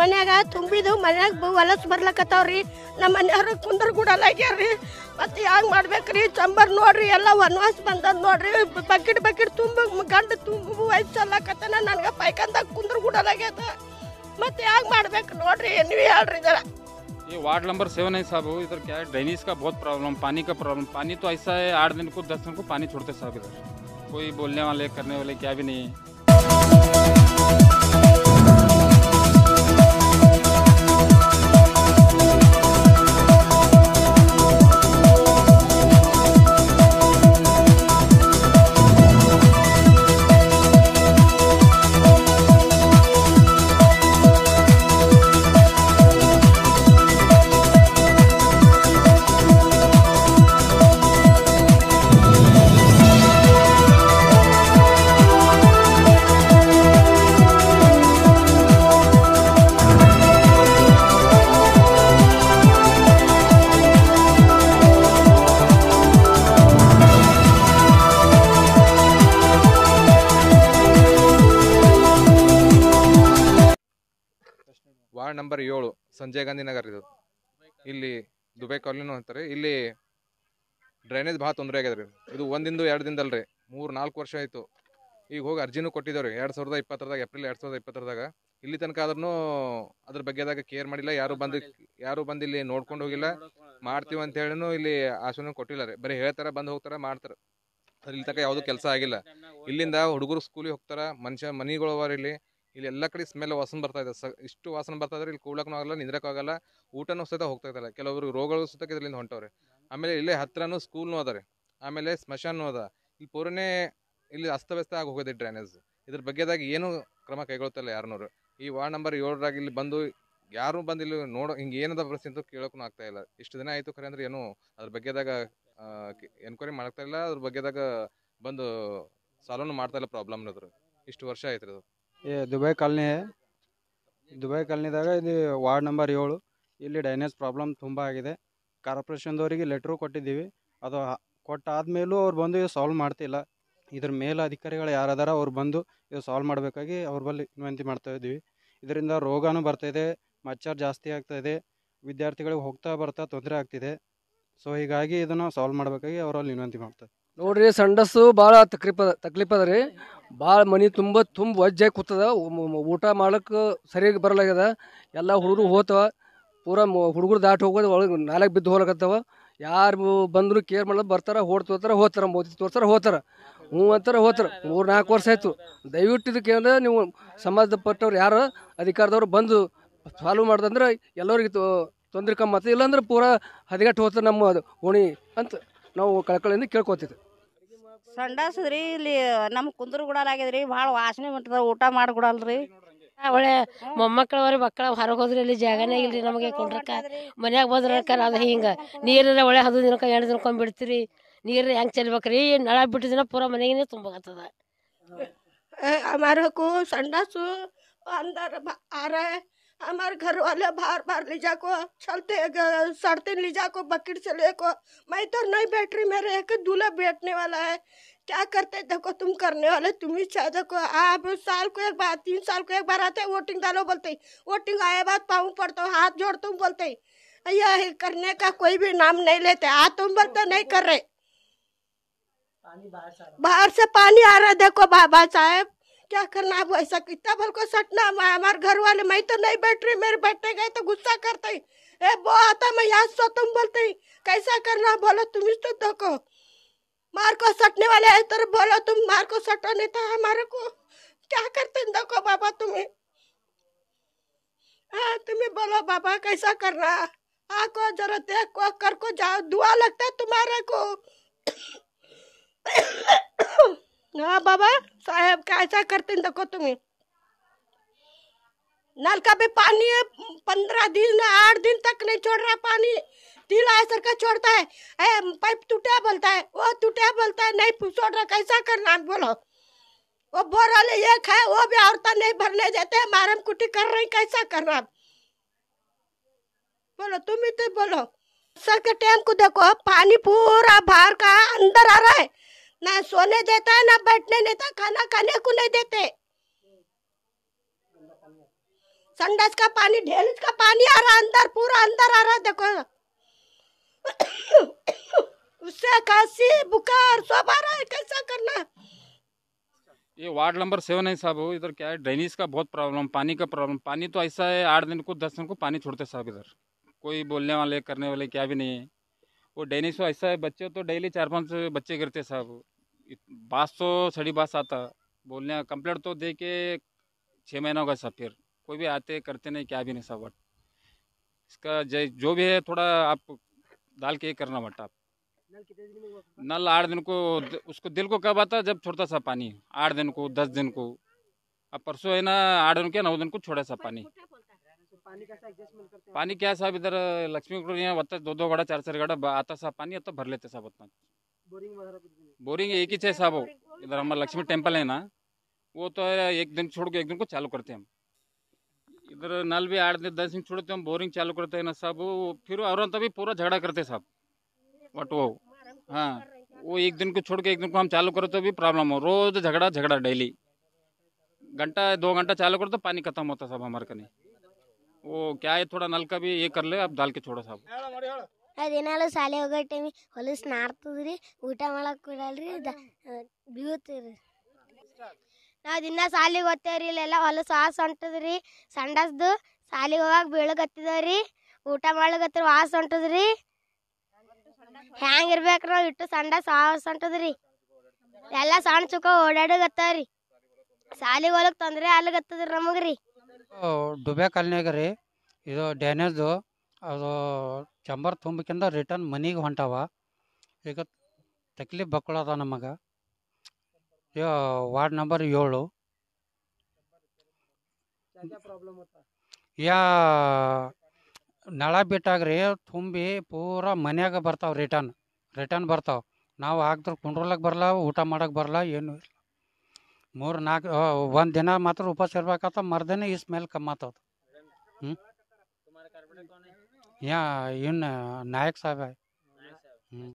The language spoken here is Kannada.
మనయాగా తుంబిదు మనయాగు అలస బర్లకతవ్రి నమన్నరు కుందరు గుడాలగ్యరి మతి యాగ్ మాడ్బెక్ రి చంబర్ నోడ్రి ఎల్ల వన్వాస్ బందద నోడ్రి బకిడ్ బకిడ్ తుంబ గండ్ తుంబ బ వైసలకత న ననగ పైకంద కుందరు గుడాలగత మతి యాగ్ మాడ్బెక్ నోడ్రి ఎన్వీ హడ్రిదార ఈ వార్డ్ నంబర్ 79 సాబు ఇదర్ క డ్రైనిస్ కా బహత్ problem pani ka problem pani to aisa hai 8 din ko 10 din ko pani chhodte sagar koi bolne wale karne wale kya bhi nahi ward number ಏಳು ಸಂಜಯ್ ಗಾಂಧಿ ನಗರ ಇದು ಇಲ್ಲಿ ದುಬೈ ಕಾಲೋನಿ ಅಂತಾರೆ ಇಲ್ಲಿ ಡ್ರೈನೇಜ್ ಭಾಳ ತೊಂದರೆ ಆಗ್ಯದ ರೀ ಇದು ಒಂದಿಂದು ಎರಡು ದಿನದಲ್ಲ ರೀ ಮೂರು ನಾಲ್ಕು ವರ್ಷ ಆಯಿತು ಈಗ ಹೋಗಿ ಅರ್ಜಿನೂ ಕೊಟ್ಟಿದ್ದೇವೆ ರೀ ಎರಡು ಸಾವಿರದ ಇಪ್ಪತ್ತರದಾಗ ಏಪ್ರಿಲ್ ಎರಡು ಸಾವಿರದ ಇಪ್ಪತ್ತರದಾಗ ಇಲ್ಲಿ ತನಕ ಆದ್ರೂ ಅದ್ರ ಬಗ್ಗೆದಾಗ ಕೇರ್ ಮಾಡಿಲ್ಲ ಯಾರು ಬಂದು ಯಾರು ಬಂದು ಇಲ್ಲಿ ನೋಡ್ಕೊಂಡು ಹೋಗಿಲ್ಲ ಮಾಡ್ತೀವಿ ಅಂತ ಹೇಳಿನೂ ಇಲ್ಲಿ ಆಶೆನೂ ಕೊಟ್ಟಿಲ್ಲ ರೀ ಬರೀ ಹೇಳ್ತಾರೆ ಬಂದು ಹೋಗ್ತಾರೆ ಮಾಡ್ತಾರೆ ಇಲ್ಲಿ ತನಕ ಯಾವುದೂ ಕೆಲಸ ಆಗಿಲ್ಲ ಇಲ್ಲಿಂದ ಹುಡುಗರು ಸ್ಕೂಲಿಗೆ ಹೋಗ್ತಾರೆ ಮನುಷ್ಯ ಮನೆಗಳವರು ಇಲ್ಲಿ ಇಲ್ಲಿ ಎಲ್ಲ ಕಡೆ ಸ್ಮೆಲ್ ವಾಸನೆ ಬರ್ತಾ ಇದೆ ಸ ಇಷ್ಟು ವಾಸನೆ ಬರ್ತಾ ಇದ್ರೆ ಇಲ್ಲಿ ಕೂಡಕ್ಕೂ ಆಗಲ್ಲ ಆಗಲ್ಲ ಊಟನೂ ಸಹಿತ ಹೋಗ್ತಾ ಇದ್ದಾರೆ ಕೆಲವರು ರೋಗಗಳು ಸಹಿತ ಇದರಿಂದ ಹೊಂಟವ್ರೆ ಆಮೇಲೆ ಇಲ್ಲೇ ಹತ್ರನೂ ಸ್ಕೂಲ್ನೂ ಅದಾರೆ ಆಮೇಲೆ ಸ್ಮಶಾನೂ ಅದ ಇಲ್ಲಿ ಪೂರನೇ ಇಲ್ಲಿ ಅಸ್ತವ್ಯಸ್ತ ಆಗಿ ಹೋಗಿದೆ ಡ್ರೈನೇಜ್ ಇದ್ರ ಬಗ್ಗೆದಾಗ ಏನು ಕ್ರಮ ಕೈಗೊಳ್ತಿಲ್ಲ ಯಾರನ್ನೂ ಈ ವಾರ್ಡ್ ನಂಬರ್ ಏಳರಾಗಿ ಇಲ್ಲಿ ಬಂದು ಯಾರು ಬಂದು ಇಲ್ಲಿ ನೋಡೋ ಹಿಂಗೆ ಏನದ ಪರಿಸ್ಥಿತಿ ಅಂತೂ ಕೇಳೋಕ್ಕೂ ಆಗ್ತಾ ಇಲ್ಲ ಇಷ್ಟು ದಿನ ಆಯಿತು ಖರೆ ಅಂದ್ರೆ ಏನು ಅದ್ರ ಬಗ್ಗೆದಾಗ ಎನ್ಕ್ವೈರಿ ಮಾಡ್ತಾ ಇಲ್ಲ ಅದ್ರ ಬಗ್ಗೆದಾಗ ಬಂದು ಸಾಲೋನು ಮಾಡ್ತಾ ಇಲ್ಲ ಪ್ರಾಬ್ಲಮ್ ಅದ್ರ ಇಷ್ಟು ವರ್ಷ ಆಯ್ತು ರೀ ಅದು ಏ ದುಬೈ ಕಾಲನಿ ದುಬೈ ಕಾಲನಿದಾಗ ಇದು ವಾರ್ಡ್ ನಂಬರ್ ಏಳು ಇಲ್ಲಿ ಡೈನೇಜ್ ಪ್ರಾಬ್ಲಮ್ ತುಂಬ ಆಗಿದೆ ಕಾರ್ಪೊರೇಷನ್ದವರಿಗೆ ಲೆಟ್ರು ಕೊಟ್ಟಿದ್ದೀವಿ ಅದು ಕೊಟ್ಟಾದ್ಮೇಲೂ ಅವ್ರು ಬಂದು ಇದು ಸಾಲ್ವ್ ಮಾಡ್ತಿಲ್ಲ ಇದ್ರ ಮೇಲೆ ಅಧಿಕಾರಿಗಳು ಯಾರಾದರ ಅವ್ರು ಬಂದು ಇದು ಸಾಲ್ವ್ ಮಾಡಬೇಕಾಗಿ ಅವ್ರ ಬಳಿ ವಿನಂತಿ ಮಾಡ್ತಾ ಇದ್ದೀವಿ ಇದರಿಂದ ರೋಗನೂ ಇದೆ ಮಚ್ಚರ್ ಜಾಸ್ತಿ ಆಗ್ತಾ ಇದೆ ವಿದ್ಯಾರ್ಥಿಗಳಿಗೆ ಹೋಗ್ತಾ ಬರ್ತಾ ತೊಂದರೆ ಆಗ್ತಿದೆ ಸೊ ಹೀಗಾಗಿ ಇದನ್ನು ಸಾಲ್ವ್ ಮಾಡಬೇಕಾಗಿ ಅವರಲ್ಲಿ ವಿನಂತಿ ಮಾಡ್ತಾರೆ ನೋಡ್ರಿ ಸಂಡಸ್ಸು ಭಾಳ ತಕ್ಲಿಪ್ ತಕ್ಲಿಪ್ ಅದ ರೀ ಭಾಳ ಮನೆ ತುಂಬ ತುಂಬ ವಜ್ಜಾಗಿ ಕೂತದ ಊಟ ಮಾಡೋಕೆ ಸರಿಯಾಗಿ ಬರಲಾಗ್ಯದ ಎಲ್ಲ ಹುಡುಗರು ಹೋತವ ಪೂರ ಹುಡುಗರು ದಾಟಿ ಹೋಗೋದು ಒಳಗೆ ನಾಲ್ಕು ಬಿದ್ದು ಹೋಗ್ಲಕತ್ತವ ಯಾರು ಬಂದರೂ ಕೇರ್ ಮಾಡೋದು ಬರ್ತಾರೆ ಹೋಡ್ ತೋರ್ತಾರೆ ಹೋತಾರೆ ಮೋದಿ ತೋರ್ತಾರೆ ಹೋಗ್ತಾರೆ ಹ್ಞೂ ಅಂತಾರೆ ಹೋತಾರೆ ಮೂರು ನಾಲ್ಕು ವರ್ಷ ಆಯಿತು ದಯವಿಟ್ಟು ಇದಕ್ಕೆ ಅಂದ್ರೆ ನೀವು ಸಂಬಂಧಪಟ್ಟವ್ರು ಯಾರು ಅಧಿಕಾರದವ್ರು ಬಂದು ಸಾಲ್ವ್ ಮಾಡ್ದಂದ್ರೆ ಎಲ್ಲರಿಗೆ ತೊಂದರೆ ಕಮ್ಮತ್ತೆ ಇಲ್ಲಾಂದ್ರೆ ಪೂರಾ ಹದಗೆಟ್ಟು ಹೋತಾರೆ ನಮ್ಮ ಅದು ಓಣಿ ಅಂತ ನಾವು ಕಳ್ಕಳಿಂದ ಕೇಳ್ಕೊತಿದ್ವಿ ಸಂಡಾಸದ್ರಿ ಇಲ್ಲಿ ನಮ್ ಕುಂದ್ರ ರೀ ಭಾಳ ವಾಸನೆ ಬಂತದ ಊಟ ರೀ ಒಳ್ಳೆ ಮೊಮ್ಮಕ್ಕಳವ್ರಿ ಮಕ್ಕಳ ಹೊರಗೆ ಹೋದ್ರಿ ಇಲ್ಲಿ ಜಾಗನೇ ಇಲ್ರಿ ನಮಗೆ ಕುಂಡ್ರಕ್ಕ ಮನ್ಯಾಗ ಬಂದ್ರಕ್ಕ ಅದು ಹಿಂಗೆ ನೀರ ಒಳ್ಳೆ ಹದಿನೈದು ದಿನಕ್ಕೆ ಎರಡು ದಿನಕ್ಕೊಮ್ಮೆ ಬಿಡ್ತೀರಿ ನೀರು ಹೆಂಗೆ ಚೆಲ್ಬೇಕ್ರಿ ನಳ ದಿನ ಪೂರಾ ಮನೆಗಿನೇ ತುಂಬಕತ್ತದ ಮರಕು ಸಂಡಾಸು ಅಂದಾರ ಆರ हमारे घर वाले बाहर बाहर ले को चलते सड़ते लीजा को बकेट से ले को मैं तो नहीं बैठ रही मेरे एक दूल्हा बैठने वाला है क्या करते देखो तुम करने वाले तुम ही चाहे देखो आप साल को एक बार तीन साल को एक बार आते वोटिंग डालो बोलते वोटिंग आए बाद पाऊँ पड़ता हूँ हाथ जोड़ तुम बोलते यह करने का कोई भी नाम नहीं लेते आ तुम बोलते नहीं कर रहे बाहर से पानी आ रहा है देखो बाबा साहेब क्या करना अब ऐसा कितना भर को सटना हमारे घर वाले मैं तो नहीं बैठ रही मेरे बैठे गए तो गुस्सा करते ए बो आता मैं यहाँ सो तुम बोलते कैसा करना बोलो तुम तो देखो मार को सटने वाले है तो बोलो तुम मार को सटो नहीं था तो हमारे को क्या करते देखो बाबा तुम्हें हाँ तुम्हें बोलो बाबा कैसा करना आको जरा देख को कर को जाओ दुआ लगता है तुम्हारे को हाँ बाबा साहेब कैसा करते हैं देखो तुम्हें नल का भी पानी है पंद्रह दिन ना आठ दिन तक नहीं छोड़ रहा पानी तिल ऐसा का छोड़ता है ए, पाइप टूटा बोलता है वो टूटा बोलता है नहीं छोड़ रहा कैसा करना बोलो वो बोर वाले एक है वो भी औरत नहीं भरने जाते है मारम कुटी कर रहे कैसा करना बोलो तुम ही तो बोलो सर के टाइम को देखो पानी पूरा बाहर का अंदर आ रहा है ना सोने देता ना बैठने देता खाना खाने को नहीं देते संडास का पानी ढेल का पानी आ रहा अंदर पूरा अंदर आ रहा देखो उससे खांसी बुखार सब आ रहा है कैसा करना ये वार्ड नंबर सेवन है साहब इधर क्या है ड्रेनेज का बहुत प्रॉब्लम पानी का प्रॉब्लम पानी तो ऐसा है आठ दिन को दस दिन को पानी छोड़ते साहब इधर कोई बोलने वाले करने वाले क्या भी नहीं है वो डेली सो ऐसा है बच्चे तो डेली चार पाँच बच्चे करते साहब बात तो सड़ी बात आता बोलने कंप्लेट तो दे के छः महीना होगा साहब फिर कोई भी आते करते नहीं क्या भी नहीं साहब इसका जय जो भी है थोड़ा आप डाल के करना वट आप नल आठ दिन को उसको दिल को कब आता जब छोड़ता सा पानी आठ दिन को दस दिन को अब परसों है ना आठ दिन के नौ दिन को छोड़ा सा पानी पानी क्या है साहब इधर लक्ष्मी दो दो गाड़ा चार चार गाड़ा आता साहब पानी तो भर लेते साहब उतना बोरिंग बोरिंग एक ही साहब इधर हमारा लक्ष्मी टेम्पल है ना वो तो एक दिन छोड़ के एक दिन को चालू करते हम इधर नल भी आठ दिन दस दिन छोड़ते हम बोरिंग चालू करते हैं ना साहब फिर और भी पूरा झगड़ा करते साहब वट वो हाँ वो एक दिन को छोड़ के एक दिन को हम चालू करो तो भी प्रॉब्लम हो रोज झगड़ा झगड़ा डेली घंटा दो घंटा चालू करो तो पानी खत्म होता सब हमारे कहीं वो क्या है थोड़ा नल का भी ये कर ಶಾಲೆ ಹೋಗೋ ಟೈಮಿ ಹೊಲಸ್ ನಾರ್ತದ್ರಿ ಊಟ ಮಾಡಕ್ ಕೊಡಲ್ರಿ ಬೀಳ್ತೀರಿ ನಾವು ದಿನ ಶಾಲಿಗೆ ಓದ್ತೇವ್ರಿ ಇಲ್ಲೆಲ್ಲ ಹೊಲಸು ವಾಸ ಹೊಂಟದ್ರಿ ಸಂಡಸ್ದು ಶಾಲೆಗೆ ಹೋಗಾಕ ಬೀಳಗತ್ತಿದವ್ರಿ ಊಟ ಮಾಡ್ಲಿಕತ್ರ ವಾಸ ಹೊಂಟದ್ರಿ ಹೆಂಗಿರ್ಬೇಕ್ರಿ ನಾವು ಇಟ್ಟು ಸಂಡಸ್ ವಾಸ ಹೊಂಟದ್ರಿ ಎಲ್ಲ ಸಣ್ಣ ಚುಕ್ಕ ಓಡಾಡಗತ್ತವ್ರಿ ಶಾಲೆಗೆ ಹೋಲಕ್ ತೊಂದ್ರೆ ಆಗ್ಲಿಕತ್ತದ್ರಿ ನಮಗ್ರಿ ಡುಬೆ ಕಾಲನಿಯಾಗ ರೀ ಇದು ಡ್ಯಾನೇಜ್ದು ಅದು ಚಂಬರ್ ತುಂಬಿಕಿಂದ ರಿಟರ್ನ್ ಮನೆಗೆ ಹೊಂಟವ ಈಗ ತಕ್ಲೀಫ್ ಬಕ್ಕೊಳದ ನಮಗೆ ವಾರ್ಡ್ ನಂಬರ್ ಏಳು ಯಾ ನಳ ಬಿಟ್ಟಾಗ್ರಿ ತುಂಬಿ ಪೂರಾ ಮನೆಯಾಗ ಬರ್ತಾವ ರಿಟರ್ನ್ ರಿಟರ್ನ್ ಬರ್ತಾವ ನಾವು ಹಾಕಿದ್ರೆ ಕುಂಡ್ರಲಕ್ಕೆ ಬರಲ್ಲ ಊಟ ಮಾಡೋಕೆ ಬರಲ್ಲ ಏನು ಮೂರು ನಾಲ್ಕು ಒಂದು ದಿನ ಮಾತ್ರ ಉಪವಾಸ ಇರ್ಬೇಕಾತ ಮರ್ದನೆ ಈ ಸ್ಮೆಲ್ ಕಮ್ಮಾತದ ಹ್ಞೂ ಯಾ ಇನ್ನು ನಾಯಕ್ ಸಾಹೇಬ